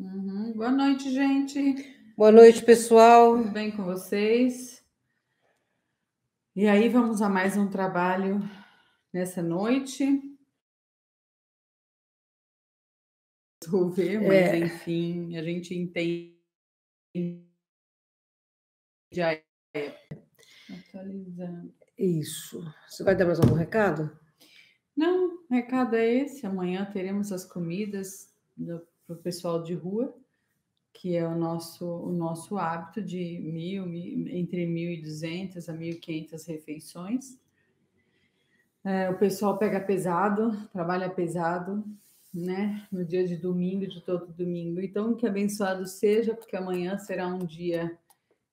Uhum. Boa noite, gente. Boa noite, pessoal. Tudo bem com vocês? E aí, vamos a mais um trabalho nessa noite. Resolver, mas é. enfim, a gente entende Já é. Atualizando. Isso. Você vai dar mais algum recado? Não, o recado é esse. Amanhã teremos as comidas do para o pessoal de rua, que é o nosso, o nosso hábito de mil, mil entre 1.200 a 1.500 refeições. É, o pessoal pega pesado, trabalha pesado, né? No dia de domingo, de todo domingo. Então, que abençoado seja, porque amanhã será um dia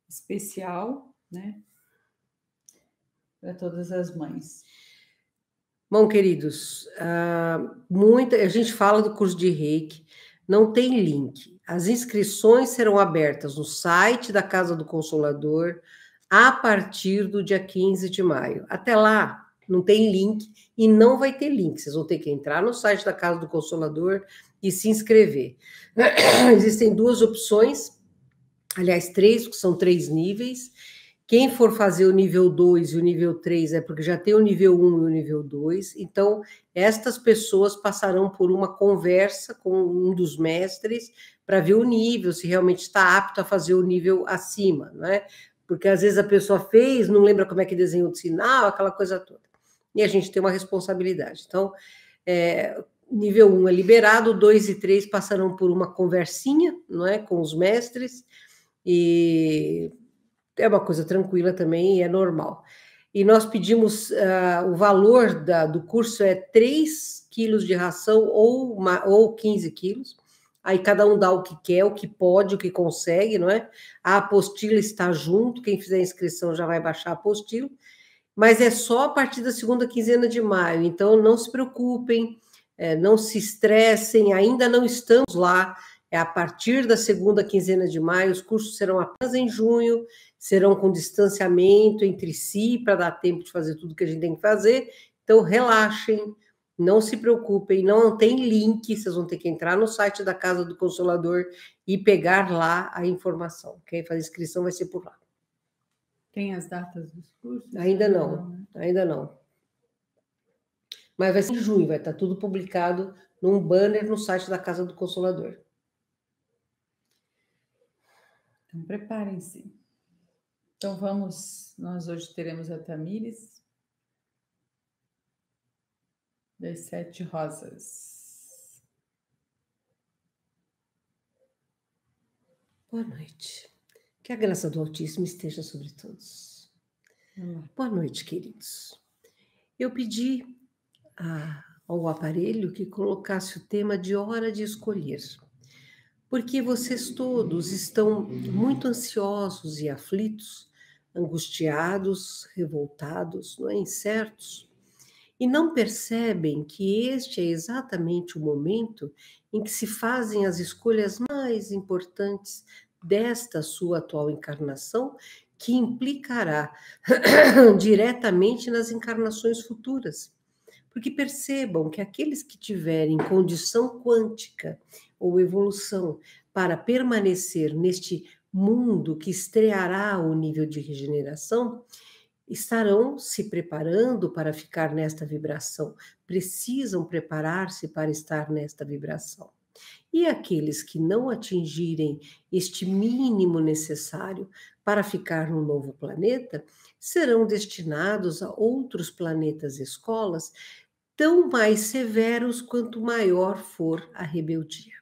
especial, né? Para todas as mães. Bom, queridos, uh, muita, a gente fala do curso de reiki, não tem link. As inscrições serão abertas no site da Casa do Consolador a partir do dia 15 de maio. Até lá, não tem link e não vai ter link. Vocês vão ter que entrar no site da Casa do Consolador e se inscrever. Existem duas opções, aliás, três, que são três níveis quem for fazer o nível 2 e o nível 3 é porque já tem o nível 1 um e o nível 2. Então, estas pessoas passarão por uma conversa com um dos mestres para ver o nível, se realmente está apto a fazer o nível acima, né? Porque às vezes a pessoa fez, não lembra como é que desenhou o sinal, aquela coisa toda. E a gente tem uma responsabilidade. Então, é, nível 1 um é liberado, 2 e 3 passarão por uma conversinha, não é, com os mestres e é uma coisa tranquila também e é normal. E nós pedimos uh, o valor da, do curso é 3 quilos de ração ou, uma, ou 15 quilos. Aí cada um dá o que quer, o que pode, o que consegue, não é? A apostila está junto, quem fizer a inscrição já vai baixar a apostila, mas é só a partir da segunda quinzena de maio, então não se preocupem, é, não se estressem, ainda não estamos lá. É a partir da segunda quinzena de maio, os cursos serão apenas em junho, serão com distanciamento entre si para dar tempo de fazer tudo que a gente tem que fazer. Então, relaxem, não se preocupem, não tem link, vocês vão ter que entrar no site da Casa do Consolador e pegar lá a informação. Quem fazer inscrição vai ser por lá. Tem as datas dos cursos? Ainda não, né? ainda não. Mas vai ser em junho, vai estar tá tudo publicado num banner no site da Casa do Consolador. Então, preparem-se. Então vamos, nós hoje teremos a Tamires das Sete Rosas. Boa noite. Que a graça do Altíssimo esteja sobre todos. Hum. Boa noite, queridos. Eu pedi a, ao aparelho que colocasse o tema de hora de escolher porque vocês todos estão muito ansiosos e aflitos, angustiados, revoltados, não é? incertos, e não percebem que este é exatamente o momento em que se fazem as escolhas mais importantes desta sua atual encarnação, que implicará diretamente nas encarnações futuras. Porque percebam que aqueles que tiverem condição quântica ou evolução para permanecer neste mundo que estreará o nível de regeneração, estarão se preparando para ficar nesta vibração, precisam preparar-se para estar nesta vibração. E aqueles que não atingirem este mínimo necessário para ficar no novo planeta serão destinados a outros planetas e escolas tão mais severos quanto maior for a rebeldia.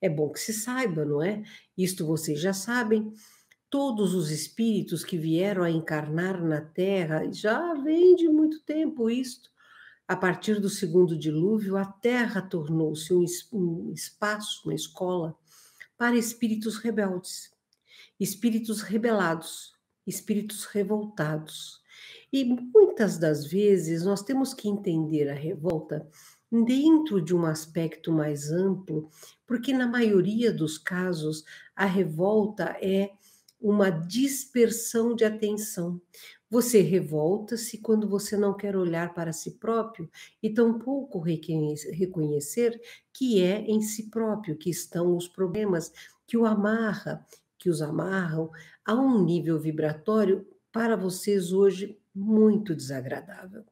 É bom que se saiba, não é? Isto vocês já sabem. Todos os espíritos que vieram a encarnar na Terra, já vem de muito tempo isto. A partir do segundo dilúvio, a Terra tornou-se um, um espaço, uma escola, para espíritos rebeldes, espíritos rebelados, espíritos revoltados e muitas das vezes nós temos que entender a revolta dentro de um aspecto mais amplo, porque na maioria dos casos a revolta é uma dispersão de atenção. Você revolta-se quando você não quer olhar para si próprio e tampouco reconhecer que é em si próprio que estão os problemas que o amarra, que os amarram a um nível vibratório para vocês hoje muito desagradável.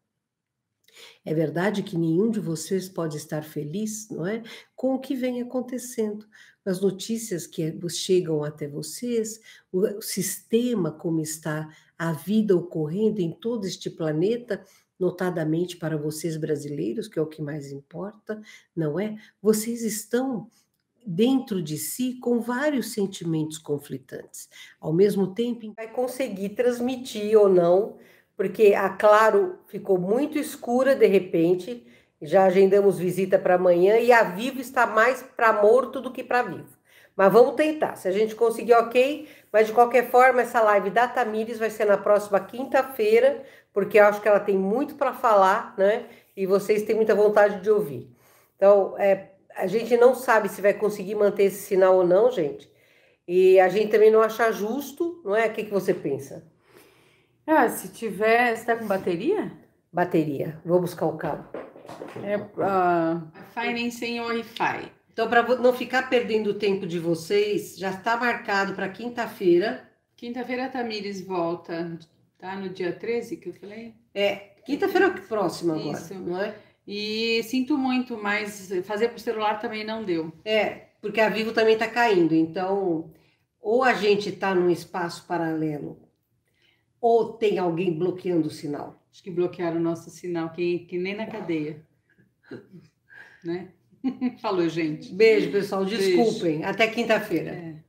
É verdade que nenhum de vocês pode estar feliz, não é, com o que vem acontecendo. As notícias que chegam até vocês, o sistema como está, a vida ocorrendo em todo este planeta, notadamente para vocês brasileiros, que é o que mais importa, não é? Vocês estão dentro de si com vários sentimentos conflitantes. Ao mesmo tempo, vai conseguir transmitir ou não porque a Claro ficou muito escura de repente. Já agendamos visita para amanhã e a Vivo está mais para morto do que para vivo. Mas vamos tentar. Se a gente conseguir, ok. Mas de qualquer forma, essa live da Tamires vai ser na próxima quinta-feira, porque eu acho que ela tem muito para falar, né? E vocês têm muita vontade de ouvir. Então, é, a gente não sabe se vai conseguir manter esse sinal ou não, gente. E a gente também não acha justo, não é? O que, que você pensa? Ah, se tiver. Você tá com bateria? Bateria. Vou buscar o cabo. É, uh... Ah, sem Wi-Fi. Então, para não ficar perdendo o tempo de vocês, já está marcado para quinta-feira. Quinta-feira a Tamires volta, tá? No dia 13 que eu falei? É, quinta-feira é próxima agora, Isso. não é? E sinto muito, mas fazer por celular também não deu. É, porque a Vivo também está caindo. Então, ou a gente está num espaço paralelo ou tem alguém bloqueando o sinal? Acho que bloquearam o nosso sinal, que, que nem na cadeia. né? Falou, gente. Beijo, pessoal. Desculpem. Beijo. Até quinta-feira. É.